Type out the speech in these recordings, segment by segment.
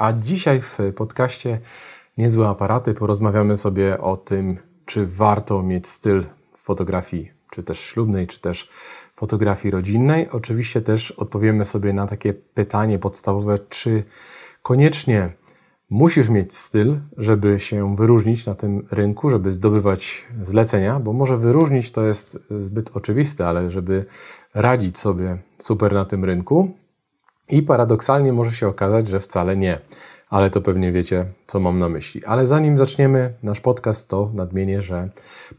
A dzisiaj w podcaście Niezłe aparaty porozmawiamy sobie o tym, czy warto mieć styl fotografii, czy też ślubnej, czy też fotografii rodzinnej. Oczywiście też odpowiemy sobie na takie pytanie podstawowe, czy koniecznie musisz mieć styl, żeby się wyróżnić na tym rynku, żeby zdobywać zlecenia, bo może wyróżnić to jest zbyt oczywiste, ale żeby radzić sobie super na tym rynku, i paradoksalnie może się okazać, że wcale nie, ale to pewnie wiecie, co mam na myśli. Ale zanim zaczniemy nasz podcast, to nadmienię, że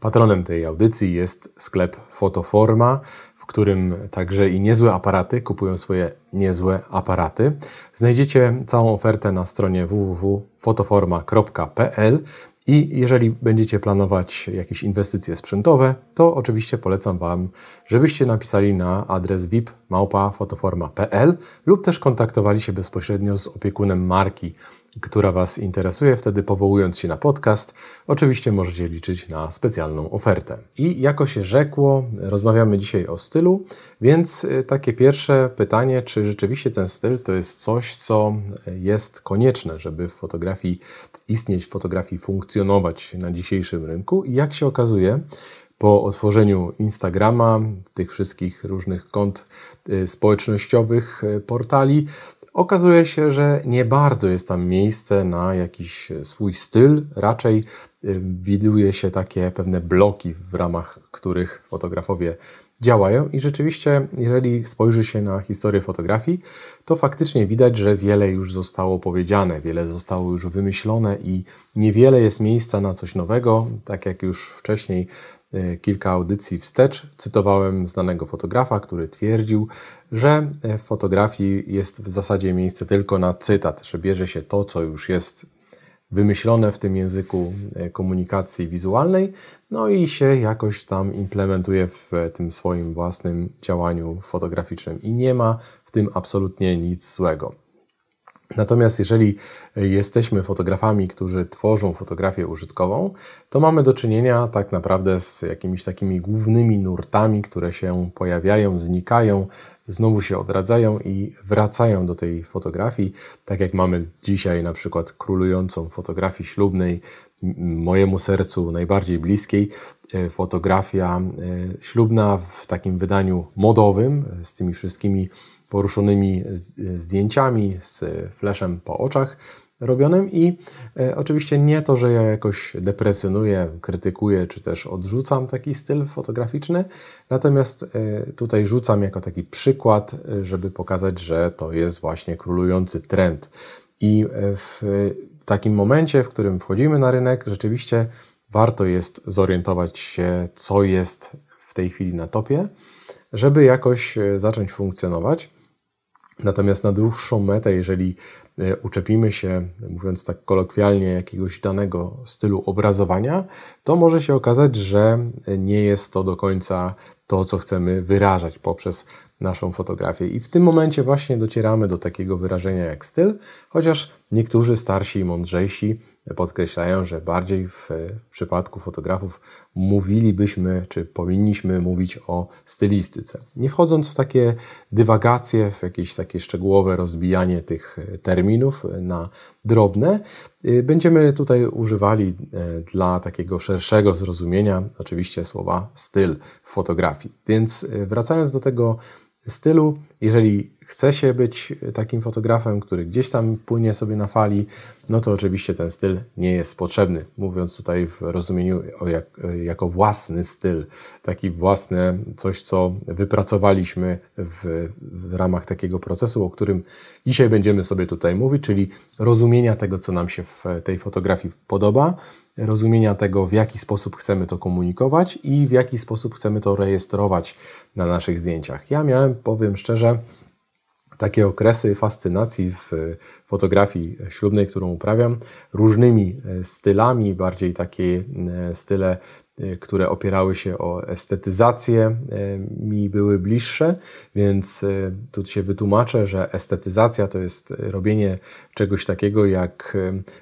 patronem tej audycji jest sklep Fotoforma, w którym także i niezłe aparaty kupują swoje niezłe aparaty. Znajdziecie całą ofertę na stronie www.fotoforma.pl. I jeżeli będziecie planować jakieś inwestycje sprzętowe, to oczywiście polecam Wam, żebyście napisali na adres vip.małpa.fotoforma.pl lub też kontaktowali się bezpośrednio z opiekunem marki która Was interesuje, wtedy powołując się na podcast, oczywiście możecie liczyć na specjalną ofertę. I jako się rzekło, rozmawiamy dzisiaj o stylu, więc y, takie pierwsze pytanie, czy rzeczywiście ten styl to jest coś, co jest konieczne, żeby w fotografii istnieć, w fotografii funkcjonować na dzisiejszym rynku i jak się okazuje, po otworzeniu Instagrama, tych wszystkich różnych kont y, społecznościowych, y, portali, okazuje się, że nie bardzo jest tam miejsce na jakiś e, swój styl, raczej e, widuje się takie pewne bloki, w ramach których fotografowie działają i rzeczywiście, jeżeli spojrzy się na historię fotografii, to faktycznie widać, że wiele już zostało powiedziane, wiele zostało już wymyślone i niewiele jest miejsca na coś nowego. Tak jak już wcześniej E, kilka audycji wstecz cytowałem znanego fotografa, który twierdził, że e, w fotografii jest w zasadzie miejsce tylko na cytat, że bierze się to, co już jest wymyślone w tym języku e, komunikacji wizualnej, no i się jakoś tam implementuje w tym swoim własnym działaniu fotograficznym. I nie ma w tym absolutnie nic złego. Natomiast jeżeli jesteśmy fotografami, którzy tworzą fotografię użytkową, to mamy do czynienia tak naprawdę z jakimiś takimi głównymi nurtami, które się pojawiają, znikają, znowu się odradzają i wracają do tej fotografii. Tak jak mamy dzisiaj na przykład królującą fotografii ślubnej, mojemu sercu najbardziej bliskiej, e, fotografia e, ślubna w takim wydaniu modowym e, z tymi wszystkimi poruszonymi zdjęciami, z fleszem po oczach robionym i e, oczywiście nie to, że ja jakoś deprecjonuję, krytykuję czy też odrzucam taki styl fotograficzny, natomiast e, tutaj rzucam jako taki przykład, żeby pokazać, że to jest właśnie królujący trend. I e, w takim momencie, w którym wchodzimy na rynek, rzeczywiście warto jest zorientować się, co jest w tej chwili na topie, żeby jakoś zacząć funkcjonować. Natomiast na dłuższą metę, jeżeli e, uczepimy się, mówiąc tak kolokwialnie, jakiegoś danego stylu obrazowania, to może się okazać, że nie jest to do końca to, co chcemy wyrażać poprzez naszą fotografię. I w tym momencie właśnie docieramy do takiego wyrażenia jak styl, chociaż niektórzy starsi i mądrzejsi podkreślają, że bardziej w przypadku fotografów mówilibyśmy, czy powinniśmy mówić o stylistyce. Nie wchodząc w takie dywagacje, w jakieś takie szczegółowe rozbijanie tych e, terminów e, na drobne, e, będziemy tutaj używali dla takiego szerszego zrozumienia oczywiście słowa styl w fotografii. Więc wracając do tego stylu. Jeżeli chce się być takim fotografem, który gdzieś tam płynie sobie na fali, no to oczywiście ten styl nie jest potrzebny. Mówiąc tutaj w rozumieniu jak, jako własny styl, taki własne coś, co wypracowaliśmy w, w ramach takiego procesu, o którym dzisiaj będziemy sobie tutaj mówić, czyli rozumienia tego, co nam się w tej fotografii podoba, rozumienia tego, w jaki sposób chcemy to komunikować i w jaki sposób chcemy to rejestrować na naszych zdjęciach. Ja miałem, powiem szczerze, takie okresy fascynacji w fotografii ślubnej, którą uprawiam, różnymi e, stylami, bardziej takie e, style E, które opierały się o estetyzację, e, mi były bliższe, więc e, tu się wytłumaczę, że estetyzacja to jest robienie czegoś takiego, jak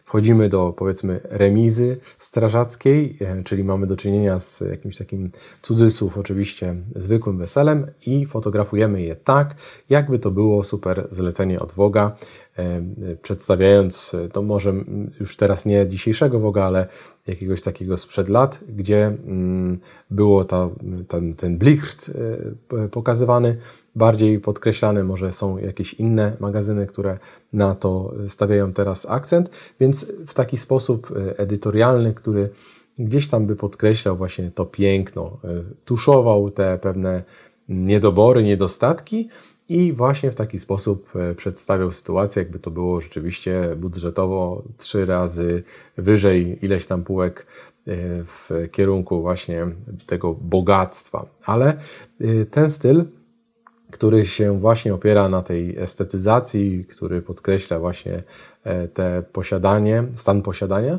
wchodzimy do powiedzmy remizy strażackiej, czyli mamy do czynienia z jakimś takim cudzysłów, oczywiście zwykłym weselem i fotografujemy je tak, jakby to było super zlecenie od Woga, E, przedstawiając, to może już teraz nie dzisiejszego ogóle, ale jakiegoś takiego sprzed lat, gdzie mm, było ta, ten, ten e, pokazywany, bardziej podkreślany, może są jakieś inne magazyny, które na to stawiają teraz akcent, więc w taki sposób e, edytorialny, który gdzieś tam by podkreślał właśnie to piękno, tuszował te pewne niedobory, niedostatki, i właśnie w taki sposób e, przedstawiał sytuację, jakby to było rzeczywiście budżetowo trzy razy wyżej ileś tam półek e, w kierunku właśnie tego bogactwa. Ale e, ten styl który się właśnie opiera na tej estetyzacji, który podkreśla właśnie te posiadanie, stan posiadania,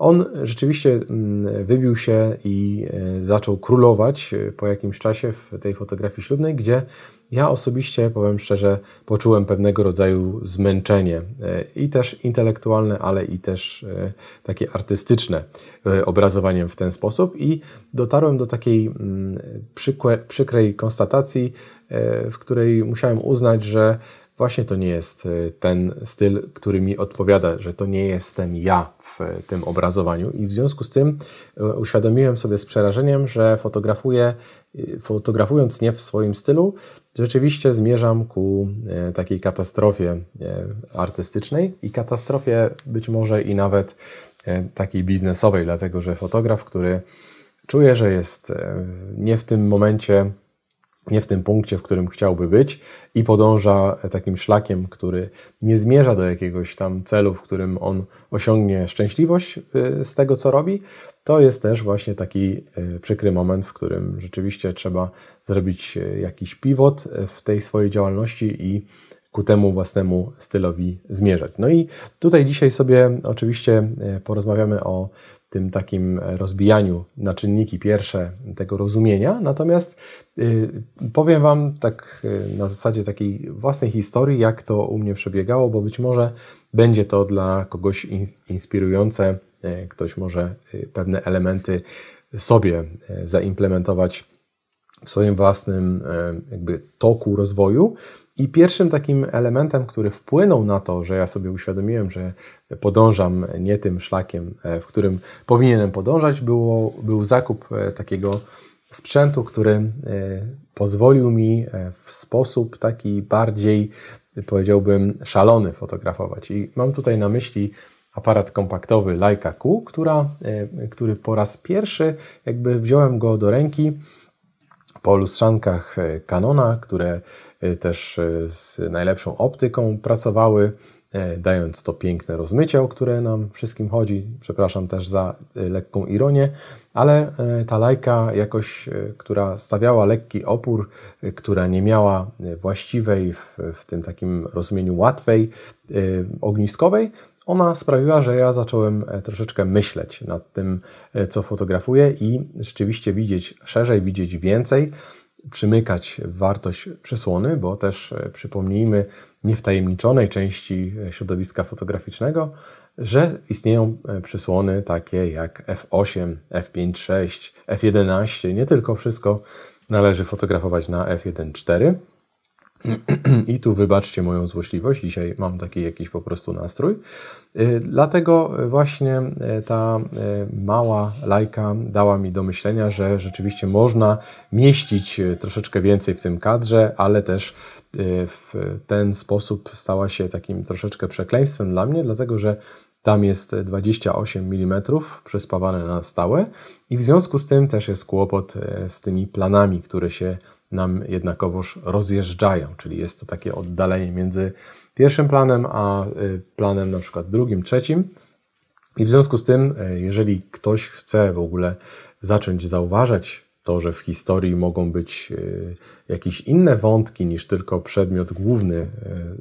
on rzeczywiście mm, wybił się i e, zaczął królować e, po jakimś czasie w tej fotografii ślubnej, gdzie ja osobiście, powiem szczerze, poczułem pewnego rodzaju zmęczenie e, i też intelektualne, ale i też takie artystyczne obrazowaniem w ten sposób i dotarłem do takiej mm, przykrej konstatacji, w której musiałem uznać, że właśnie to nie jest y, ten styl, który mi odpowiada, że to nie jestem ja w y, tym obrazowaniu. I w związku z tym y, uświadomiłem sobie z przerażeniem, że fotografuję, fotografując nie w swoim stylu, rzeczywiście zmierzam ku takiej katastrofie artystycznej i katastrofie być może i nawet takiej biznesowej, dlatego że fotograf, który czuje, że jest nie w tym momencie nie w tym punkcie, w którym chciałby być i podąża takim szlakiem, który nie zmierza do jakiegoś tam celu, w którym on osiągnie szczęśliwość y, z tego, co robi, to jest też właśnie taki y, przykry moment, w którym rzeczywiście trzeba zrobić y, jakiś pivot w tej swojej działalności i ku temu własnemu stylowi zmierzać. No i tutaj dzisiaj sobie oczywiście porozmawiamy o tym takim e, rozbijaniu na czynniki pierwsze tego rozumienia. Natomiast y, powiem Wam tak y, na zasadzie takiej własnej historii, jak to u mnie przebiegało, bo być może będzie to dla kogoś inspirujące, e, ktoś może y, pewne elementy sobie e, zaimplementować w swoim własnym e, jakby toku rozwoju. I pierwszym takim elementem, który wpłynął na to, że ja sobie uświadomiłem, że podążam nie tym szlakiem, e, w którym powinienem podążać, było, był zakup e, takiego sprzętu, który pozwolił mi w sposób taki bardziej, powiedziałbym, szalony fotografować. I mam tutaj na myśli aparat kompaktowy Leica Q, która, który po raz pierwszy jakby wziąłem go do ręki po lustrzankach e, Canona, które e, też e, z najlepszą optyką pracowały, dając to piękne rozmycie, o które nam wszystkim chodzi. Przepraszam też za lekką ironię, ale ta lajka jakoś, która stawiała lekki opór, która nie miała właściwej, w, w tym takim rozumieniu łatwej, ogniskowej, ona sprawiła, że ja zacząłem e, troszeczkę myśleć nad tym, e, co fotografuję i rzeczywiście widzieć szerzej, widzieć więcej, przymykać wartość przysłony, bo też e, przypomnijmy niewtajemniczonej części środowiska fotograficznego, że istnieją przysłony takie jak F8, F5.6, F11. Nie tylko wszystko należy fotografować na F1.4. I tu wybaczcie moją złośliwość, dzisiaj mam taki jakiś po prostu nastrój. Y, dlatego właśnie y, ta y, mała lajka dała mi do myślenia, że rzeczywiście można mieścić troszeczkę więcej w tym kadrze, ale też w ten sposób stała się takim troszeczkę przekleństwem dla mnie, dlatego że tam jest 28 mm przyspawane na stałe i w związku z tym też jest kłopot z tymi planami, które się nam jednakowoż rozjeżdżają, czyli jest to takie oddalenie między pierwszym planem a y, planem na przykład drugim, trzecim. I w związku z tym, e, jeżeli ktoś chce w ogóle zacząć zauważać to, że w historii mogą być e, jakieś inne wątki niż tylko przedmiot główny e,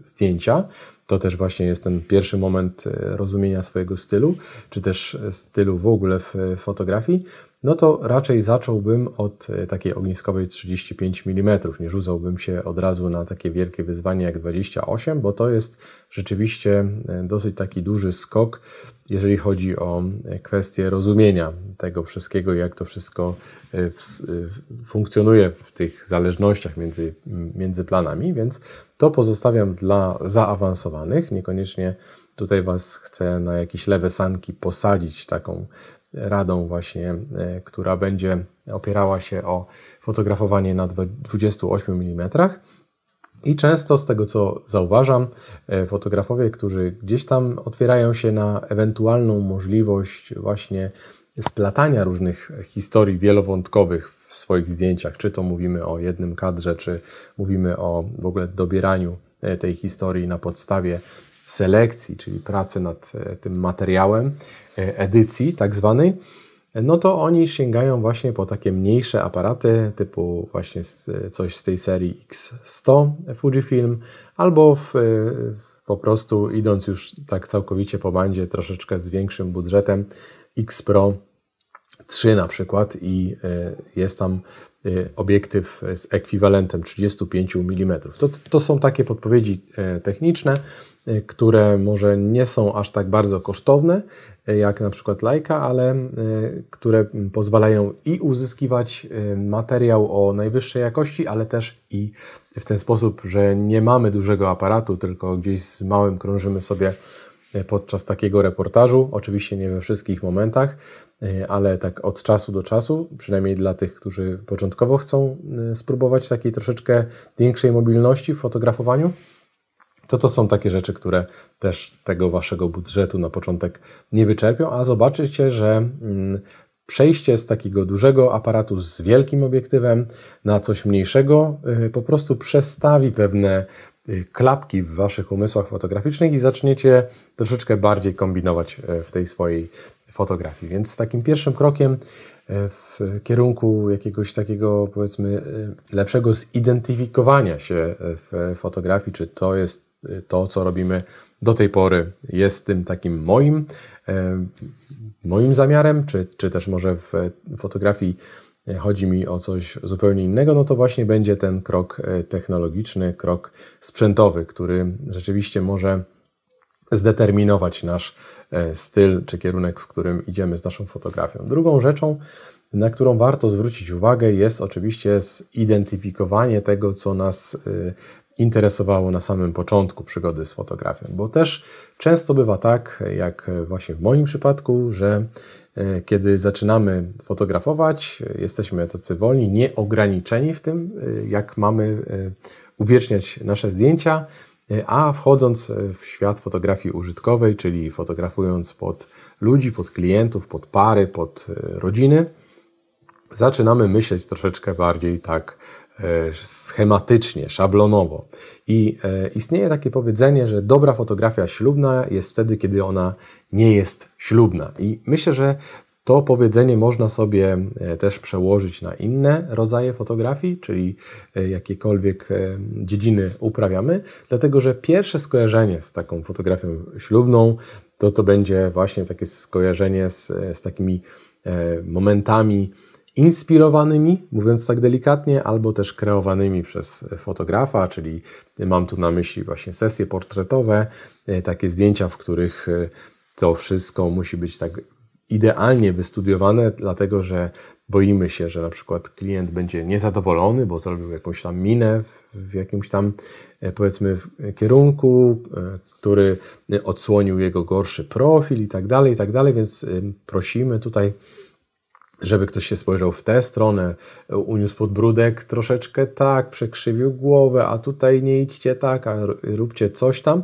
zdjęcia, to też właśnie jest ten pierwszy moment rozumienia swojego stylu, czy też stylu w ogóle w fotografii, no to raczej zacząłbym od e, takiej ogniskowej 35 mm, nie rzucałbym się od razu na takie wielkie wyzwanie jak 28, bo to jest rzeczywiście e, dosyć taki duży skok, jeżeli chodzi o e, kwestię rozumienia tego wszystkiego, jak to wszystko funkcjonuje w tych zależnościach między, między planami, więc to pozostawiam dla zaawansowanych, niekoniecznie tutaj Was chcę na jakieś lewe sanki posadzić taką radą właśnie, e, która będzie opierała się o fotografowanie na 28 mm. I często z tego co zauważam, e, fotografowie, którzy gdzieś tam otwierają się na ewentualną możliwość właśnie splatania różnych historii wielowątkowych w swoich zdjęciach, czy to mówimy o jednym kadrze, czy mówimy o w ogóle dobieraniu e, tej historii na podstawie selekcji, czyli pracy nad e, tym materiałem, e, edycji tak zwanej, no to oni sięgają właśnie po takie mniejsze aparaty, typu właśnie e, coś z tej serii X100 Fujifilm, albo w, po prostu idąc już tak całkowicie po bandzie, troszeczkę z większym budżetem, X Pro 3 na przykład i jest tam obiektyw z ekwiwalentem 35 mm. To, to są takie podpowiedzi techniczne, Y, które może nie są aż tak bardzo kosztowne, y, jak na przykład lajka, ale y, które pozwalają i uzyskiwać materiał o najwyższej jakości, ale też i w ten sposób, że nie mamy dużego aparatu, tylko gdzieś z małym krążymy sobie podczas takiego reportażu. Oczywiście nie we wszystkich momentach, ale tak od czasu do czasu, przynajmniej dla tych, którzy początkowo chcą spróbować takiej troszeczkę większej mobilności w fotografowaniu to to są takie rzeczy, które też tego waszego budżetu na początek nie wyczerpią, a zobaczycie, że mm, przejście z takiego dużego aparatu z wielkim obiektywem na coś mniejszego y, po prostu przestawi pewne y, klapki w waszych umysłach fotograficznych i zaczniecie troszeczkę bardziej kombinować y, w tej swojej fotografii. Więc takim pierwszym krokiem w kierunku jakiegoś takiego, powiedzmy, lepszego zidentyfikowania się w fotografii, czy to jest to, co robimy do tej pory, jest tym takim moim, e, moim zamiarem, czy, czy też może w fotografii e, chodzi mi o coś zupełnie innego, no to właśnie będzie ten krok e, technologiczny, krok sprzętowy, który rzeczywiście może zdeterminować nasz styl czy kierunek, w którym idziemy z naszą fotografią. Drugą rzeczą, na którą warto zwrócić uwagę, jest oczywiście zidentyfikowanie tego, co nas interesowało na samym początku przygody z fotografią, bo też często bywa tak, jak właśnie w moim przypadku, że e, kiedy zaczynamy fotografować, jesteśmy tacy wolni, nieograniczeni w tym, e, jak mamy e, uwieczniać nasze zdjęcia, a wchodząc w świat fotografii użytkowej, czyli fotografując pod ludzi, pod klientów, pod pary, pod rodziny, zaczynamy myśleć troszeczkę bardziej tak E, schematycznie, szablonowo. I e, istnieje takie powiedzenie, że dobra fotografia ślubna jest wtedy, kiedy ona nie jest ślubna. I myślę, że to powiedzenie można sobie e, też przełożyć na inne rodzaje fotografii, czyli jakiekolwiek dziedziny uprawiamy, dlatego że pierwsze skojarzenie z taką fotografią ślubną to to będzie właśnie takie skojarzenie z, z takimi momentami inspirowanymi, mówiąc tak delikatnie, albo też kreowanymi przez fotografa, czyli mam tu na myśli właśnie sesje portretowe, e, takie zdjęcia, w których e, to wszystko musi być tak idealnie wystudiowane, dlatego że boimy się, że na przykład klient będzie niezadowolony, bo zrobił jakąś tam minę w jakimś tam, e, powiedzmy, kierunku, który odsłonił jego gorszy profil i tak dalej, i tak dalej, więc prosimy tutaj żeby ktoś się spojrzał w tę stronę, uniósł podbródek troszeczkę tak, przekrzywił głowę, a tutaj nie idźcie tak, a róbcie coś tam.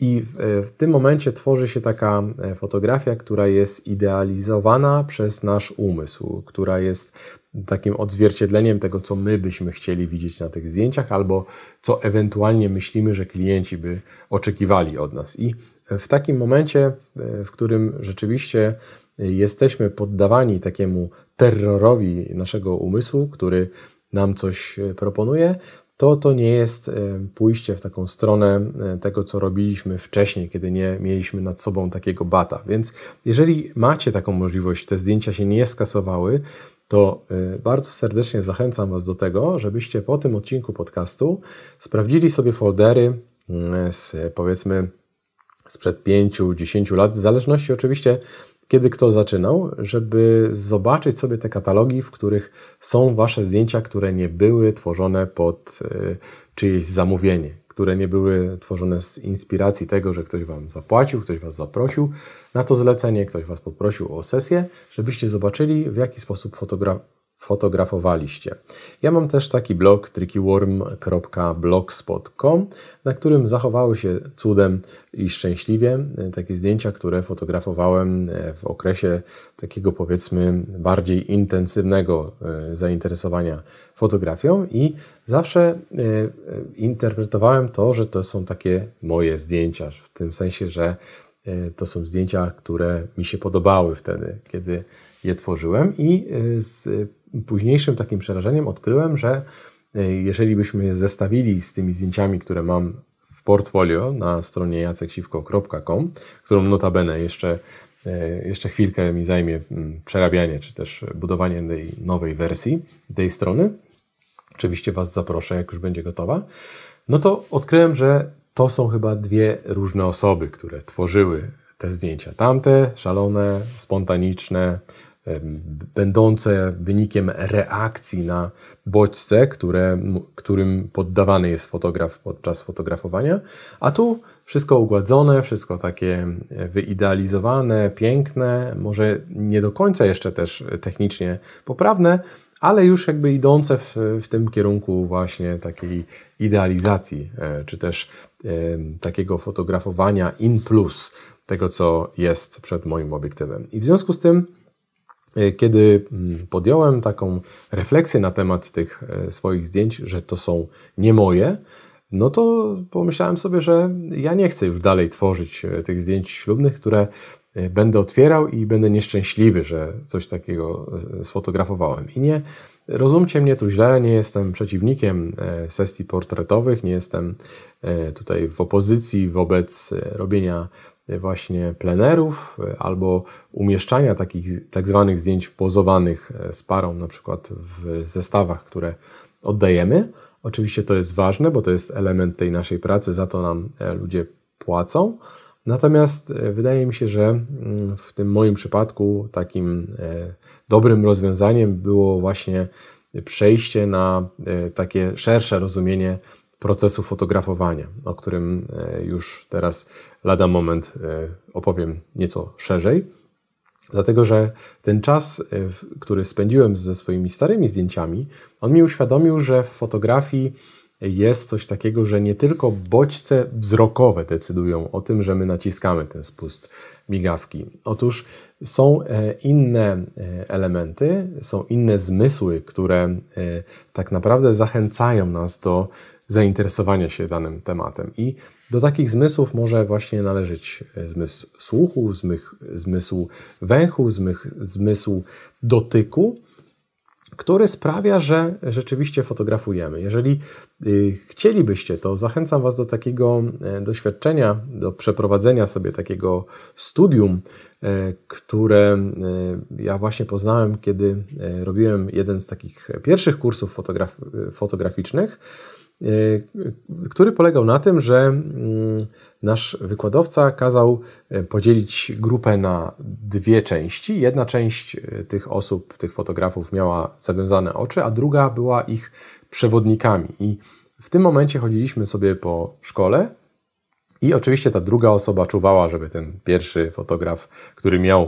I w tym momencie tworzy się taka e, fotografia, która jest idealizowana przez nasz umysł, która jest takim odzwierciedleniem tego, co my byśmy chcieli widzieć na tych zdjęciach, albo co ewentualnie myślimy, że klienci by oczekiwali od nas. I w takim momencie, e, w którym rzeczywiście jesteśmy poddawani takiemu terrorowi naszego umysłu, który nam coś e, proponuje, to to nie jest e, pójście w taką stronę e, tego, co robiliśmy wcześniej, kiedy nie mieliśmy nad sobą takiego bata. Więc jeżeli macie taką możliwość, te zdjęcia się nie skasowały, to bardzo serdecznie zachęcam Was do tego, żebyście po tym odcinku podcastu sprawdzili sobie foldery mm, z powiedzmy sprzed 5-10 lat, w zależności oczywiście kiedy kto zaczynał, żeby zobaczyć sobie te katalogi, w których są Wasze zdjęcia, które nie były tworzone pod e, czyjeś zamówienie, które nie były tworzone z inspiracji tego, że ktoś Wam zapłacił, ktoś Was zaprosił na to zlecenie, ktoś Was poprosił o sesję, żebyście zobaczyli, w jaki sposób fotograf fotografowaliście. Ja mam też taki blog trickyworm.blogspot.com, na którym zachowały się cudem i szczęśliwie e, takie zdjęcia, które fotografowałem e, w okresie takiego powiedzmy bardziej intensywnego e, zainteresowania fotografią i zawsze interpretowałem to, że to są takie moje zdjęcia, w tym sensie, że to są zdjęcia, które mi się podobały wtedy, kiedy je tworzyłem i z późniejszym takim przerażeniem odkryłem, że e, jeżeli byśmy je zestawili z tymi zdjęciami, które mam w portfolio na stronie jaceksiwko.com, którą notabene jeszcze, e, jeszcze chwilkę mi zajmie mm, przerabianie, czy też budowanie tej nowej wersji tej strony, oczywiście Was zaproszę, jak już będzie gotowa, no to odkryłem, że to są chyba dwie różne osoby, które tworzyły te zdjęcia. Tamte szalone, spontaniczne, będące wynikiem reakcji na bodźce, które, którym poddawany jest fotograf podczas fotografowania. A tu wszystko ugładzone, wszystko takie wyidealizowane, piękne, może nie do końca jeszcze też technicznie poprawne, ale już jakby idące w, w tym kierunku właśnie takiej idealizacji, e, czy też takiego fotografowania in plus tego, co jest przed moim obiektywem. I w związku z tym E, kiedy mm, podjąłem taką refleksję na temat tych e, swoich zdjęć, że to są nie moje, no to pomyślałem sobie, że ja nie chcę już dalej tworzyć e, tych zdjęć ślubnych, które będę otwierał i będę nieszczęśliwy, że coś takiego sfotografowałem. I nie, Rozumcie mnie tu źle, nie jestem przeciwnikiem e, sesji portretowych, nie jestem e, tutaj w opozycji wobec e, robienia właśnie plenerów albo umieszczania takich tak zwanych zdjęć pozowanych z parą, na przykład w zestawach, które oddajemy. Oczywiście to jest ważne, bo to jest element tej naszej pracy, za to nam ludzie płacą Natomiast e, wydaje mi się, że mm, w tym moim przypadku takim e, dobrym rozwiązaniem było właśnie przejście na e, takie szersze rozumienie procesu fotografowania, o którym już teraz lada moment opowiem nieco szerzej. Dlatego, że ten czas, który spędziłem ze swoimi starymi zdjęciami, on mi uświadomił, że w fotografii jest coś takiego, że nie tylko bodźce wzrokowe decydują o tym, że my naciskamy ten spust migawki. Otóż są e, inne e, elementy, są inne zmysły, które e, tak naprawdę zachęcają nas do zainteresowania się danym tematem. I do takich zmysłów może właśnie należeć zmysł słuchu, zmysł węchu, zmysł dotyku który sprawia, że rzeczywiście fotografujemy. Jeżeli y, chcielibyście, to zachęcam Was do takiego e, doświadczenia, do przeprowadzenia sobie takiego studium, e, które e, ja właśnie poznałem, kiedy robiłem jeden z takich pierwszych kursów fotograf fotograficznych Y, który polegał na tym, że mm, nasz wykładowca kazał e, podzielić grupę na dwie części. Jedna część e, tych osób, tych fotografów miała zawiązane oczy, a druga była ich przewodnikami. I w tym momencie chodziliśmy sobie po szkole i oczywiście ta druga osoba czuwała, żeby ten pierwszy fotograf, który miał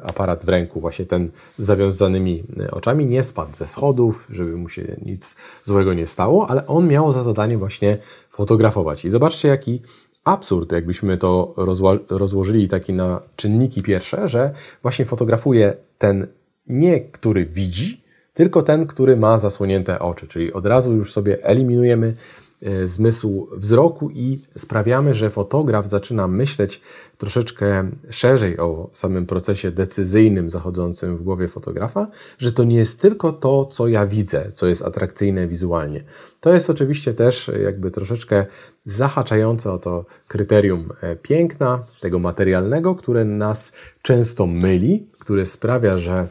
e, aparat w ręku, właśnie ten z zawiązanymi e, oczami, nie spadł ze schodów, żeby mu się nic złego nie stało, ale on miał za zadanie właśnie fotografować. I zobaczcie, jaki absurd, jakbyśmy to rozło rozłożyli taki na czynniki pierwsze, że właśnie fotografuje ten nie, który widzi, tylko ten, który ma zasłonięte oczy, czyli od razu już sobie eliminujemy E, zmysł wzroku i sprawiamy, że fotograf zaczyna myśleć troszeczkę szerzej o samym procesie decyzyjnym zachodzącym w głowie fotografa, że to nie jest tylko to, co ja widzę, co jest atrakcyjne wizualnie. To jest oczywiście też jakby troszeczkę zahaczające o to kryterium e, piękna, tego materialnego, które nas często myli, które sprawia, że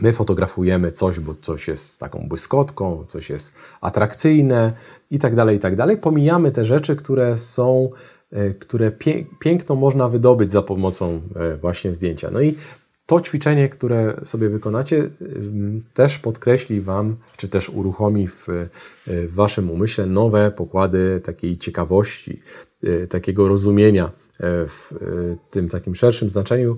My fotografujemy coś, bo coś jest taką błyskotką, coś jest atrakcyjne i tak dalej, i tak dalej. Pomijamy te rzeczy, które są, e, które pie, piękno można wydobyć za pomocą e, właśnie zdjęcia. No i to ćwiczenie, które sobie wykonacie, też podkreśli Wam, czy też uruchomi w, e, w Waszym umyśle nowe pokłady takiej ciekawości, takiego rozumienia w tym takim szerszym znaczeniu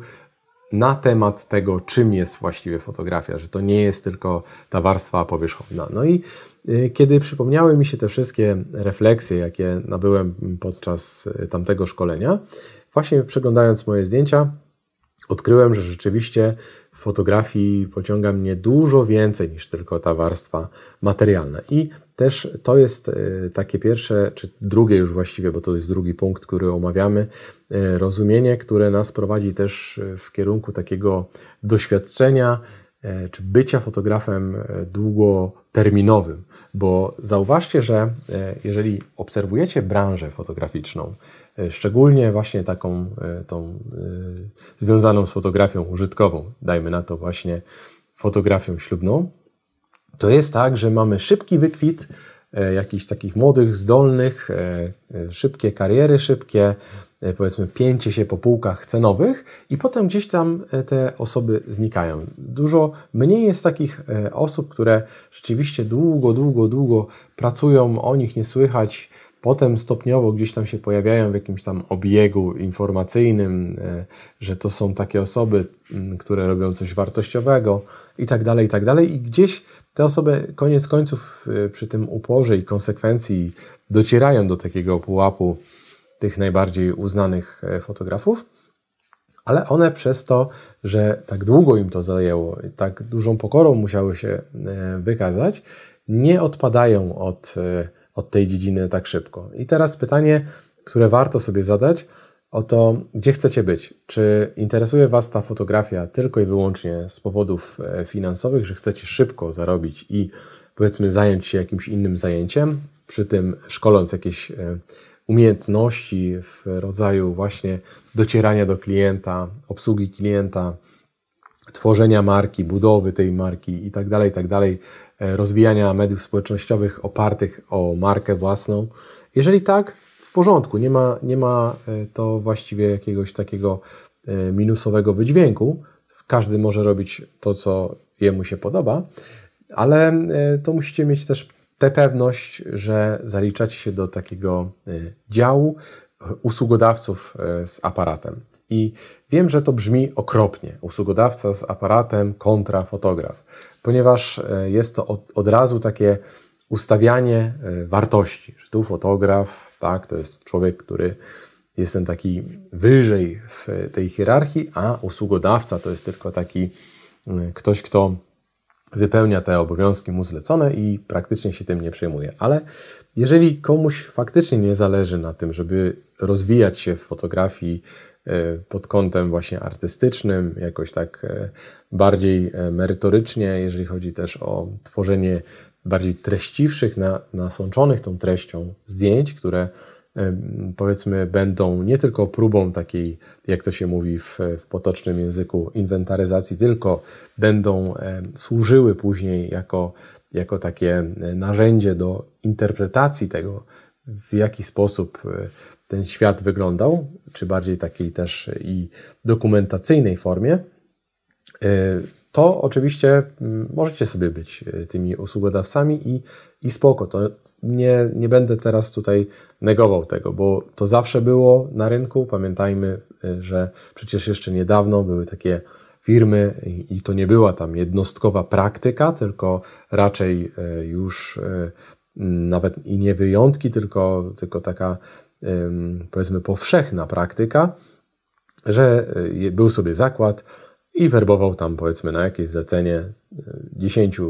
na temat tego, czym jest właściwie fotografia, że to nie jest tylko ta warstwa powierzchowna. No i y, kiedy przypomniały mi się te wszystkie refleksje, jakie nabyłem podczas y, tamtego szkolenia, właśnie przeglądając moje zdjęcia, odkryłem, że rzeczywiście w fotografii pociąga mnie dużo więcej niż tylko ta warstwa materialna. I też to jest e, takie pierwsze, czy drugie już właściwie, bo to jest drugi punkt, który omawiamy, e, rozumienie, które nas prowadzi też e, w kierunku takiego doświadczenia E, czy bycia fotografem e, długoterminowym, bo zauważcie, że e, jeżeli obserwujecie branżę fotograficzną, szczególnie właśnie taką tą związaną z fotografią użytkową, dajmy na to właśnie fotografią ślubną, to jest tak, że mamy szybki wykwit E, jakichś takich młodych, zdolnych, e, e, szybkie kariery, szybkie powiedzmy pięcie się po półkach cenowych i potem gdzieś tam te osoby znikają. Dużo mniej jest takich osób, które rzeczywiście długo, długo, długo pracują, o nich nie słychać, potem stopniowo gdzieś tam się pojawiają w jakimś tam obiegu informacyjnym, że to są takie osoby, które robią coś wartościowego i tak dalej, i tak dalej i gdzieś te osoby koniec końców y, przy tym uporze i konsekwencji docierają do takiego pułapu tych najbardziej uznanych e, fotografów, ale one przez to, że tak długo im to zajęło, tak dużą pokorą musiały się e, wykazać, nie odpadają od, e, od tej dziedziny tak szybko. I teraz pytanie, które warto sobie zadać, o to, gdzie chcecie być. Czy interesuje Was ta fotografia tylko i wyłącznie z powodów e, finansowych, że chcecie szybko zarobić i powiedzmy zająć się jakimś innym zajęciem, przy tym szkoląc jakieś e, umiejętności w rodzaju właśnie docierania do klienta, obsługi klienta, tworzenia marki, budowy tej marki i tak dalej, tak dalej, e, rozwijania mediów społecznościowych opartych o markę własną. Jeżeli tak, porządku. Nie ma, nie ma e, to właściwie jakiegoś takiego e, minusowego wydźwięku. Każdy może robić to, co jemu się podoba, ale e, to musicie mieć też tę pewność, że zaliczacie się do takiego działu usługodawców z aparatem. I wiem, że to brzmi okropnie, usługodawca z aparatem kontra fotograf, ponieważ jest to od, od razu takie ustawianie wartości, że tu fotograf tak? To jest człowiek, który jest ten taki wyżej w tej hierarchii, a usługodawca to jest tylko taki mm, ktoś, kto wypełnia te obowiązki mu zlecone i praktycznie się tym nie przejmuje. Ale jeżeli komuś faktycznie nie zależy na tym, żeby rozwijać się w fotografii e, pod kątem właśnie artystycznym, jakoś tak e, bardziej e, merytorycznie, jeżeli chodzi też o tworzenie bardziej treściwszych, na, nasączonych tą treścią zdjęć, które e, powiedzmy będą nie tylko próbą takiej, jak to się mówi w, w potocznym języku, inwentaryzacji, tylko będą e, służyły później jako, jako takie e, narzędzie do interpretacji tego, w jaki sposób ten świat wyglądał, czy bardziej takiej też i dokumentacyjnej formie to oczywiście mm, możecie sobie być e, tymi usługodawcami i, i spoko. To nie, nie będę teraz tutaj negował tego, bo to zawsze było na rynku. Pamiętajmy, e, że przecież jeszcze niedawno były takie firmy i to nie była tam jednostkowa praktyka, tylko raczej e, już nawet i nie wyjątki, tylko, tylko taka powiedzmy powszechna praktyka, że był sobie zakład, i werbował tam powiedzmy na jakieś zlecenie 10 e,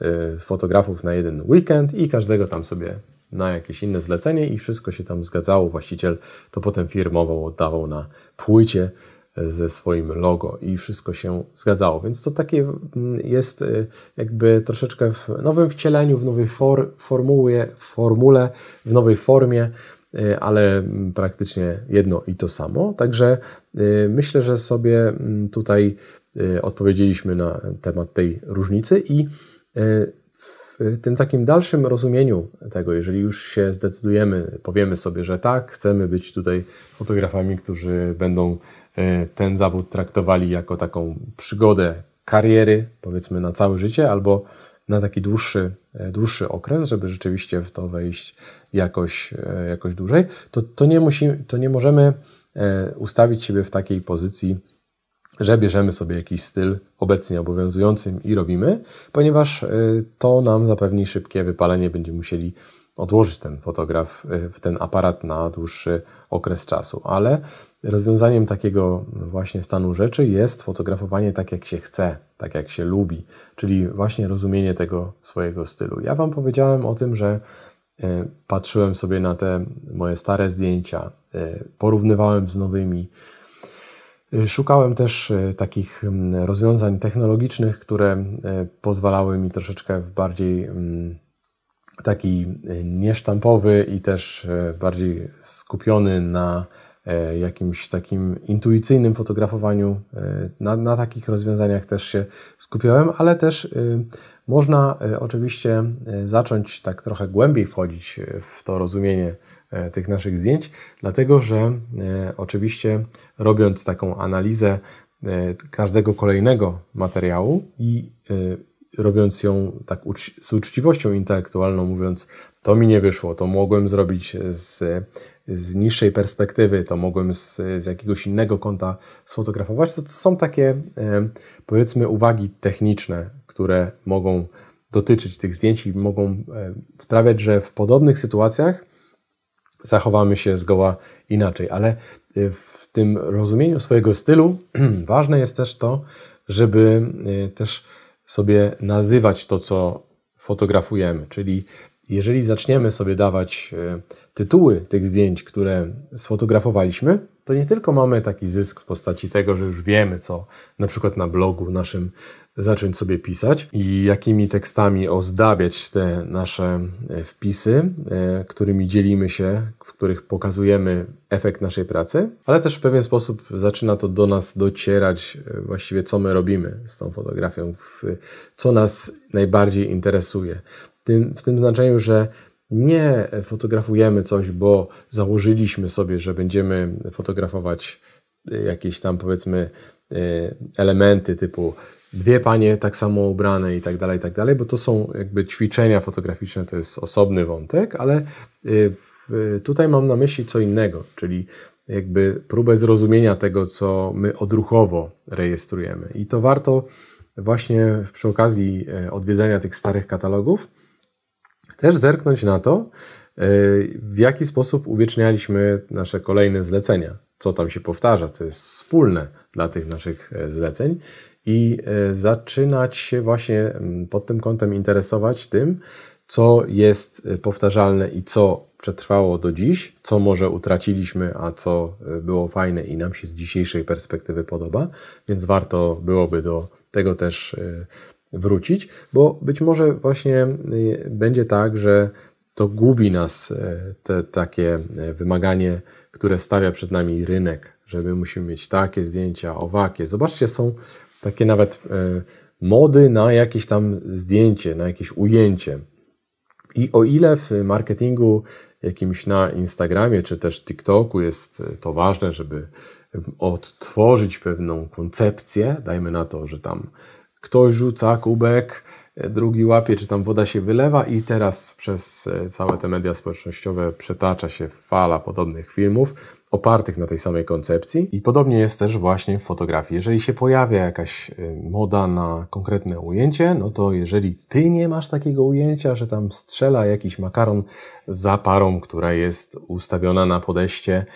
e, fotografów na jeden weekend i każdego tam sobie na jakieś inne zlecenie i wszystko się tam zgadzało. Właściciel to potem firmował, oddawał na płycie e, ze swoim logo i wszystko się zgadzało. Więc to takie mm, jest jakby troszeczkę w nowym wcieleniu, w nowej for, formule, formule, w nowej formie Y, ale mm, praktycznie jedno i to samo. Także y, myślę, że sobie mm, tutaj y, odpowiedzieliśmy na temat tej różnicy i w tym takim dalszym rozumieniu tego, jeżeli już się zdecydujemy, powiemy sobie, że tak, chcemy być tutaj fotografami, którzy będą ten zawód traktowali jako taką przygodę kariery, powiedzmy na całe życie, albo na taki dłuższy, e, dłuższy okres, żeby rzeczywiście w to wejść jakoś, e, jakoś dłużej, to, to, nie musi, to nie możemy e, ustawić siebie w takiej pozycji, że bierzemy sobie jakiś styl obecnie obowiązującym i robimy, ponieważ to nam zapewni szybkie wypalenie, będziemy musieli odłożyć ten fotograf, ten aparat na dłuższy okres czasu, ale Rozwiązaniem takiego właśnie stanu rzeczy jest fotografowanie tak, jak się chce, tak jak się lubi, czyli właśnie rozumienie tego swojego stylu. Ja Wam powiedziałem o tym, że e, patrzyłem sobie na te moje stare zdjęcia, e, porównywałem z nowymi. E, szukałem też takich mm, rozwiązań technologicznych, które pozwalały mi troszeczkę w bardziej mm, taki niesztampowy i też bardziej skupiony na E, jakimś takim intuicyjnym fotografowaniu. E, na, na, takich rozwiązaniach też się skupiałem, ale też e, można oczywiście zacząć tak trochę głębiej wchodzić w to rozumienie tych naszych zdjęć, dlatego że oczywiście robiąc taką analizę każdego kolejnego materiału i robiąc ją tak z uczciwością intelektualną, mówiąc to mi nie wyszło, to mogłem zrobić z, z niższej perspektywy, to mogłem z, z jakiegoś innego kąta sfotografować. To, to są takie, e, powiedzmy, uwagi techniczne, które mogą dotyczyć tych zdjęć i mogą e, sprawiać, że w podobnych sytuacjach zachowamy się zgoła inaczej. Ale e, w tym rozumieniu swojego stylu ważne jest też to, żeby też sobie nazywać to, co fotografujemy, czyli jeżeli zaczniemy sobie dawać e, tytuły tych zdjęć, które sfotografowaliśmy, to nie tylko mamy taki zysk w postaci tego, że już wiemy, co na przykład na blogu naszym zacząć sobie pisać i jakimi tekstami ozdabiać te nasze e, wpisy, e, którymi dzielimy się, w których pokazujemy efekt naszej pracy, ale też w pewien sposób zaczyna to do nas docierać właściwie, co my robimy z tą fotografią, co nas najbardziej interesuje tym, w tym znaczeniu, że nie fotografujemy coś, bo założyliśmy sobie, że będziemy fotografować e, jakieś tam powiedzmy e, elementy typu dwie panie tak samo ubrane i tak dalej, i tak dalej, bo to są jakby ćwiczenia fotograficzne, to jest osobny wątek, ale e, tutaj mam na myśli co innego, czyli jakby próbę zrozumienia tego, co my odruchowo rejestrujemy. I to warto właśnie przy okazji odwiedzania tych starych katalogów też zerknąć na to, e, w jaki sposób uwiecznialiśmy nasze kolejne zlecenia, co tam się powtarza, co jest wspólne dla tych naszych e, zleceń i e, zaczynać się właśnie pod tym kątem interesować tym, co jest powtarzalne i co przetrwało do dziś, co może utraciliśmy, a co było fajne i nam się z dzisiejszej perspektywy podoba, więc warto byłoby do tego też wrócić, bo być może właśnie y, będzie tak, że to gubi nas e, te, takie e, wymaganie, które stawia przed nami rynek, żeby musimy mieć takie zdjęcia, owakie. Zobaczcie, są takie nawet e, mody na jakieś tam zdjęcie, na jakieś ujęcie. I o ile w marketingu jakimś na Instagramie czy też TikToku jest to ważne, żeby odtworzyć pewną koncepcję, dajmy na to, że tam ktoś rzuca kubek, drugi łapie, czy tam woda się wylewa i teraz przez e, całe te media społecznościowe przetacza się fala podobnych filmów opartych na tej samej koncepcji i podobnie jest też właśnie w fotografii. Jeżeli się pojawia jakaś e, moda na konkretne ujęcie, no to jeżeli ty nie masz takiego ujęcia, że tam strzela jakiś makaron za parą, która jest ustawiona na podejście,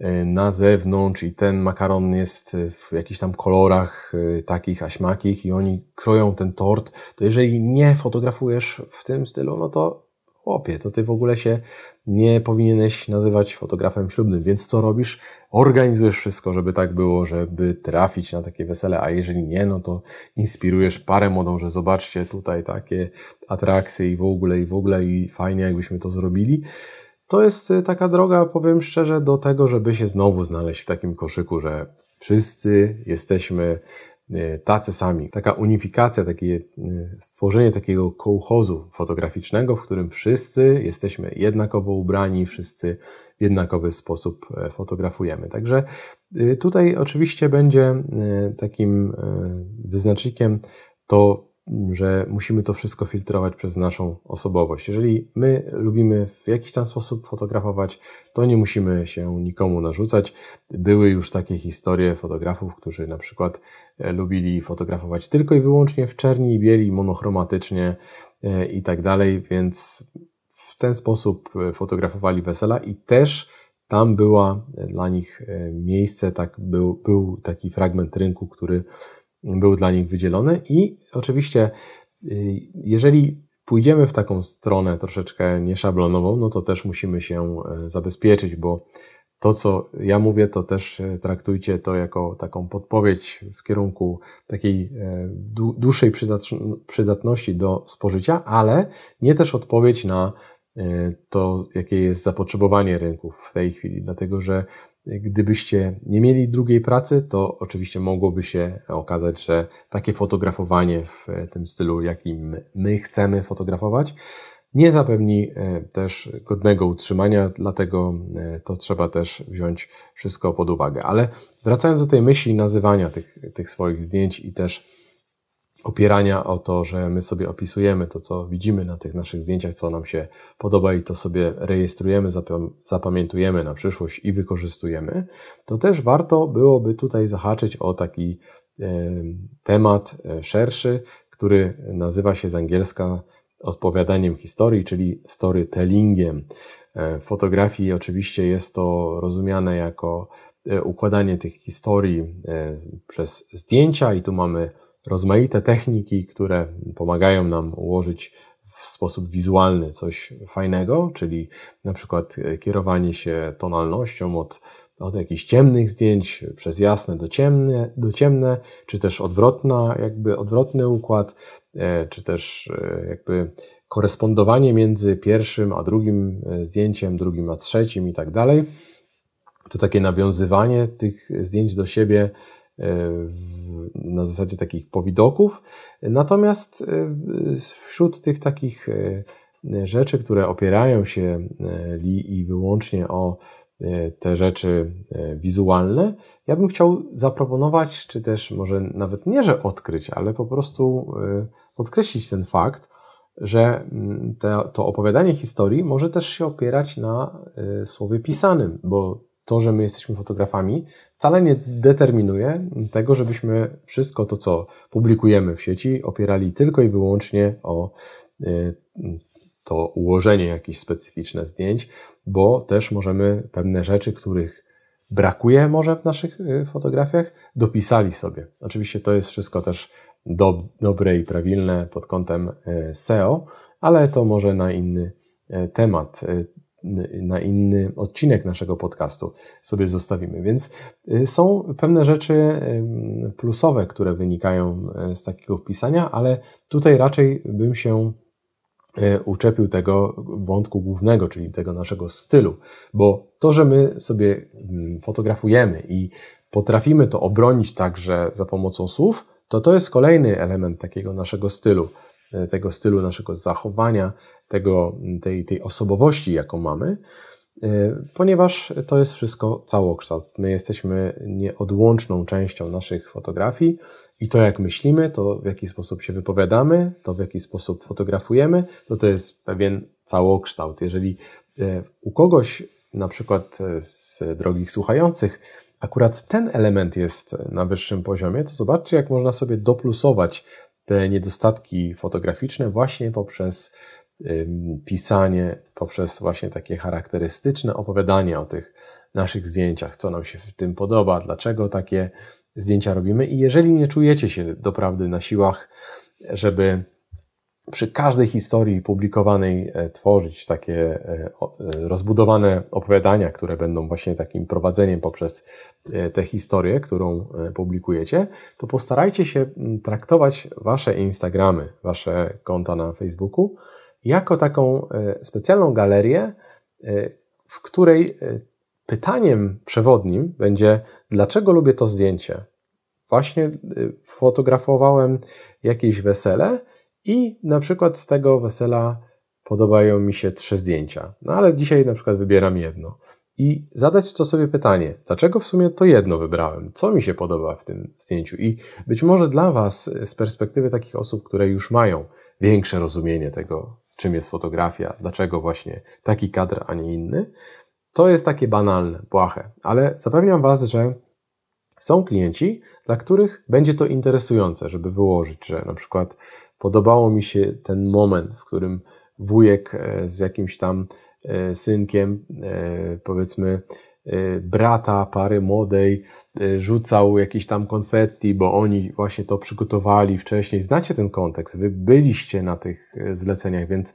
Y, na zewnątrz i ten makaron jest y, w jakichś tam kolorach y, takich aśmakich i oni kroją ten tort, to jeżeli nie fotografujesz w tym stylu, no to chłopie, to ty w ogóle się nie powinieneś nazywać fotografem ślubnym, więc co robisz? Organizujesz wszystko, żeby tak było, żeby trafić na takie wesele, a jeżeli nie, no to inspirujesz parę modą, że zobaczcie tutaj takie atrakcje i w ogóle, i w ogóle, i fajnie jakbyśmy to zrobili to jest y, taka droga, powiem szczerze, do tego, żeby się znowu znaleźć w takim koszyku, że wszyscy jesteśmy y, tacy sami. Taka unifikacja, takie y, stworzenie takiego kołchozu fotograficznego, w którym wszyscy jesteśmy jednakowo ubrani, wszyscy w jednakowy sposób e, fotografujemy. Także tutaj oczywiście będzie takim wyznacznikiem to że musimy to wszystko filtrować przez naszą osobowość. Jeżeli my lubimy w jakiś tam sposób fotografować, to nie musimy się nikomu narzucać. Były już takie historie fotografów, którzy na przykład e, lubili fotografować tylko i wyłącznie w czerni, bieli, monochromatycznie e, i tak dalej, więc w ten sposób e, fotografowali wesela i też tam była dla nich miejsce, tak był, był taki fragment rynku, który był dla nich wydzielony i oczywiście y, jeżeli pójdziemy w taką stronę troszeczkę nieszablonową, no to też musimy się e, zabezpieczyć, bo to, co ja mówię, to też e, traktujcie to jako taką podpowiedź w kierunku takiej e, dłuższej przydatności do spożycia, ale nie też odpowiedź na to, jakie jest zapotrzebowanie rynków w tej chwili, dlatego że Gdybyście nie mieli drugiej pracy, to oczywiście mogłoby się okazać, że takie fotografowanie w e, tym stylu, jakim my chcemy fotografować, nie zapewni e, też godnego utrzymania, dlatego e, to trzeba też wziąć wszystko pod uwagę. Ale wracając do tej myśli nazywania tych, tych swoich zdjęć i też opierania o to, że my sobie opisujemy to, co widzimy na tych naszych zdjęciach, co nam się podoba i to sobie rejestrujemy, zapamiętujemy na przyszłość i wykorzystujemy, to też warto byłoby tutaj zahaczyć o taki e, temat e, szerszy, który nazywa się z angielska odpowiadaniem historii, czyli storytellingiem. E, w fotografii oczywiście jest to rozumiane jako układanie tych historii przez zdjęcia i tu mamy rozmaite techniki, które pomagają nam ułożyć w sposób wizualny coś fajnego, czyli na przykład e, kierowanie się tonalnością od, od jakichś ciemnych zdjęć przez jasne do ciemne, do ciemne czy też odwrotna, jakby odwrotny układ, e, czy też e, jakby korespondowanie między pierwszym a drugim zdjęciem, drugim a trzecim i tak dalej. To takie nawiązywanie tych zdjęć do siebie E, na zasadzie takich powidoków. Natomiast e, wśród tych takich e, rzeczy, które opierają się li i wyłącznie o te rzeczy wizualne, ja bym chciał zaproponować, czy też może nawet nie, że odkryć, ale po prostu podkreślić ten fakt, że mm, to opowiadanie historii może też się opierać na słowie pisanym, bo to, że my jesteśmy fotografami, wcale nie determinuje tego, żebyśmy wszystko to, co publikujemy w sieci, opierali tylko i wyłącznie o y, to ułożenie jakichś specyficzne zdjęć, bo też możemy pewne rzeczy, których brakuje może w naszych y, fotografiach, dopisali sobie. Oczywiście to jest wszystko też dobre i prawilne pod kątem y, SEO, ale to może na inny temat na inny odcinek naszego podcastu sobie zostawimy. Więc y, są pewne rzeczy y, plusowe, które wynikają y, z takiego wpisania, ale tutaj raczej bym się uczepił tego wątku głównego, czyli tego naszego stylu, bo to, że my sobie mm, fotografujemy i potrafimy to obronić także za pomocą słów, to to jest kolejny element takiego naszego stylu. E, tego stylu naszego zachowania, tego, tej, tej osobowości, jaką mamy, e, ponieważ to jest wszystko całokształt. My jesteśmy nieodłączną częścią naszych fotografii i to, jak myślimy, to w jaki sposób się wypowiadamy, to w jaki sposób fotografujemy, to to jest pewien całokształt. Jeżeli e, u kogoś, na przykład z drogich słuchających, akurat ten element jest na wyższym poziomie, to zobaczcie, jak można sobie doplusować te niedostatki fotograficzne właśnie poprzez pisanie, poprzez właśnie takie charakterystyczne opowiadanie o tych naszych zdjęciach, co nam się w tym podoba, dlaczego takie zdjęcia robimy. I jeżeli nie czujecie się doprawdy na siłach, żeby przy każdej historii publikowanej e, tworzyć takie e, e, rozbudowane opowiadania, które będą właśnie takim prowadzeniem poprzez tę historię, którą publikujecie, to postarajcie się traktować wasze Instagramy, wasze konta na Facebooku jako taką specjalną galerię, w której pytaniem przewodnim będzie dlaczego lubię to zdjęcie? Właśnie fotografowałem jakieś wesele, i na przykład z tego wesela podobają mi się trzy zdjęcia. No ale dzisiaj na przykład wybieram jedno. I zadać to sobie pytanie, dlaczego w sumie to jedno wybrałem? Co mi się podoba w tym zdjęciu? I być może dla Was e, z perspektywy takich osób, które już mają większe rozumienie tego, czym jest fotografia, dlaczego właśnie taki kadr, a nie inny, to jest takie banalne, błahe. Ale zapewniam Was, że są klienci, dla których będzie to interesujące, żeby wyłożyć, że na przykład Podobało mi się ten moment, w którym wujek e, z jakimś tam e, synkiem, e, powiedzmy, brata pary młodej rzucał jakieś tam konfetti, bo oni właśnie to przygotowali wcześniej. Znacie ten kontekst, wy byliście na tych zleceniach, więc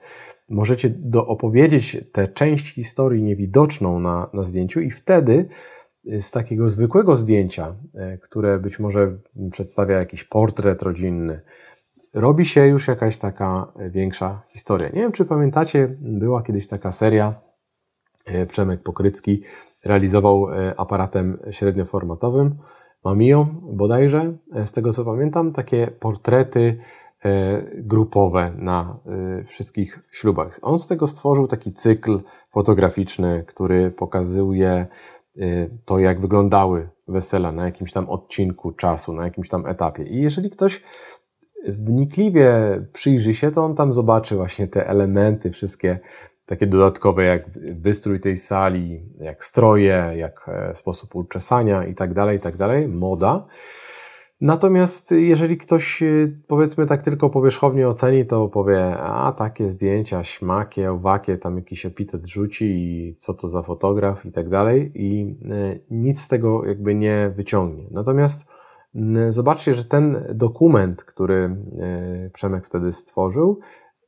możecie opowiedzieć tę część historii niewidoczną na, na zdjęciu i wtedy z takiego zwykłego zdjęcia, które być może przedstawia jakiś portret rodzinny, robi się już jakaś taka e, większa historia. Nie wiem, czy pamiętacie, była kiedyś taka seria, e, Przemek Pokrycki realizował e, aparatem średnioformatowym, Mamią bodajże, z tego co pamiętam, takie portrety grupowe na wszystkich ślubach. On z tego stworzył taki cykl fotograficzny, który pokazuje to, jak wyglądały wesela na jakimś tam odcinku czasu, na jakimś tam etapie. I jeżeli ktoś wnikliwie przyjrzy się, to on tam zobaczy właśnie te elementy, wszystkie takie dodatkowe, jak wystrój tej sali, jak stroje, jak e, sposób uczesania i tak dalej, i tak dalej, moda. Natomiast jeżeli ktoś e, powiedzmy tak tylko powierzchownie oceni, to powie, a takie zdjęcia, śmakie, owakie, tam jakiś epitet rzuci i co to za fotograf i tak dalej i e, nic z tego jakby nie wyciągnie. Natomiast Zobaczcie, że ten dokument, który e, Przemek wtedy stworzył,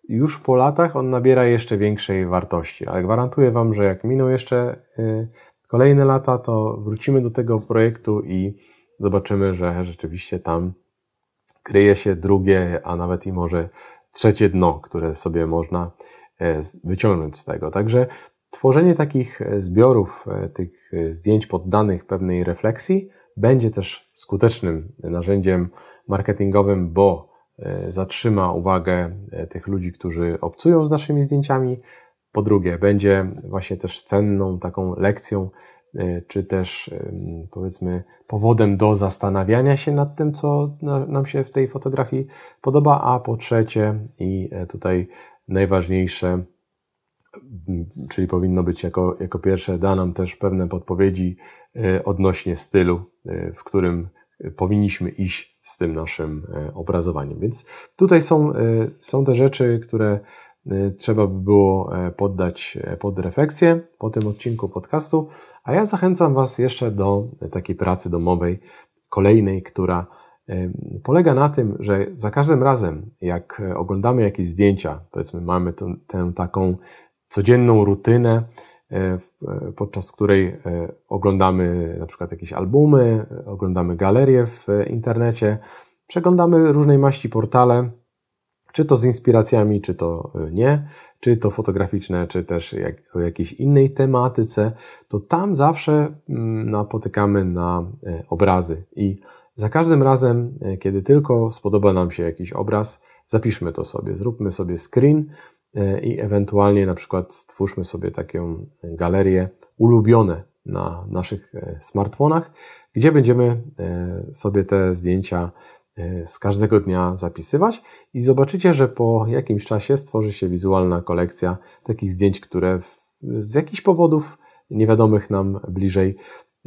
już po latach on nabiera jeszcze większej wartości, ale gwarantuję Wam, że jak miną jeszcze e, kolejne lata, to wrócimy do tego projektu i zobaczymy, że rzeczywiście tam kryje się drugie, a nawet i może trzecie dno, które sobie można e, wyciągnąć z tego. Także tworzenie takich zbiorów, tych zdjęć poddanych pewnej refleksji będzie też skutecznym narzędziem marketingowym, bo e, zatrzyma uwagę e, tych ludzi, którzy obcują z naszymi zdjęciami. Po drugie, będzie właśnie też cenną taką lekcją, e, czy też powiedzmy powodem do zastanawiania się nad tym, co nam się w tej fotografii podoba. A po trzecie, i tutaj najważniejsze, czyli powinno być jako, jako pierwsze, da nam też pewne podpowiedzi e, odnośnie stylu, e, w którym powinniśmy iść z tym naszym e, obrazowaniem. Więc tutaj są, są te rzeczy, które trzeba by było poddać pod refleksję po tym odcinku podcastu, a ja zachęcam Was jeszcze do takiej pracy domowej, kolejnej, która polega na tym, że za każdym razem, jak oglądamy jakieś zdjęcia, powiedzmy, mamy tę, tę taką codzienną rutynę, e, e, podczas której e, oglądamy na przykład jakieś albumy, oglądamy galerie w internecie, przeglądamy różnej maści portale, czy to z inspiracjami, czy to nie, czy to fotograficzne, czy też jak, o jakiejś innej tematyce, to tam zawsze mm, napotykamy na obrazy i za każdym razem, kiedy tylko spodoba nam się jakiś obraz, zapiszmy to sobie, zróbmy sobie screen E, i ewentualnie na przykład stwórzmy sobie taką e, galerię ulubione na naszych e, smartfonach, gdzie będziemy sobie te zdjęcia z każdego dnia zapisywać i zobaczycie, że po jakimś czasie stworzy się wizualna kolekcja takich zdjęć, które z jakichś powodów niewiadomych nam bliżej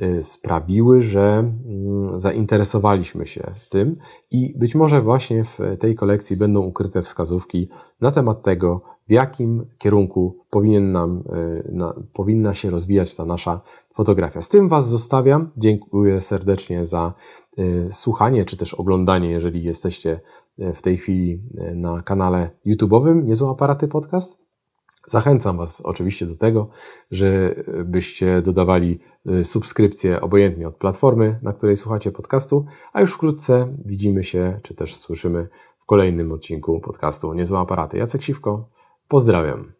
Y, sprawiły, że mm, zainteresowaliśmy się tym i być może właśnie w tej kolekcji będą ukryte wskazówki na temat tego, w jakim kierunku powinien nam, y, na, powinna się rozwijać ta nasza fotografia. Z tym Was zostawiam. Dziękuję serdecznie za y, słuchanie czy też oglądanie, jeżeli jesteście w tej chwili na kanale YouTube'owym Niezłe Aparaty Podcast. Zachęcam Was oczywiście do tego, żebyście dodawali y, subskrypcję obojętnie od platformy, na której słuchacie podcastu, a już wkrótce widzimy się, czy też słyszymy w kolejnym odcinku podcastu Niezłe Aparaty. Jacek Siwko, pozdrawiam.